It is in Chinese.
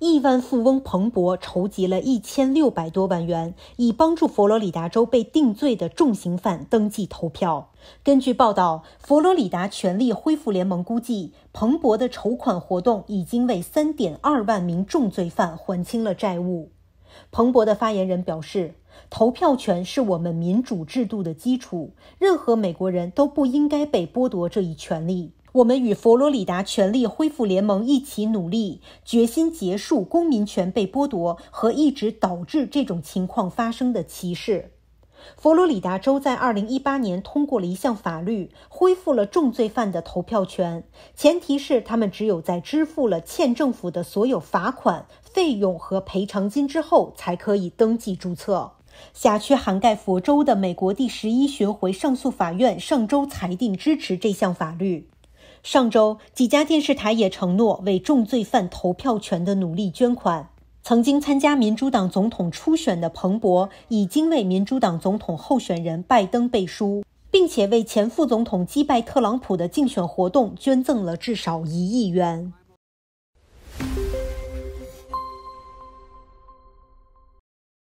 亿万富翁彭博筹集了一千六百多万元，以帮助佛罗里达州被定罪的重刑犯登记投票。根据报道，佛罗里达权力恢复联盟估计，彭博的筹款活动已经为三点二万名重罪犯还清了债务。彭博的发言人表示：“投票权是我们民主制度的基础，任何美国人都不应该被剥夺这一权利。”我们与佛罗里达权力恢复联盟一起努力，决心结束公民权被剥夺和一直导致这种情况发生的歧视。佛罗里达州在2018年通过了一项法律，恢复了重罪犯的投票权，前提是他们只有在支付了欠政府的所有罚款、费用和赔偿金之后，才可以登记注册。辖区涵盖佛州的美国第十一巡回上诉法院上周裁定支持这项法律。上周，几家电视台也承诺为重罪犯投票权的努力捐款。曾经参加民主党总统初选的彭博，已经为民主党总统候选人拜登背书，并且为前副总统击败特朗普的竞选活动捐赠了至少一亿元。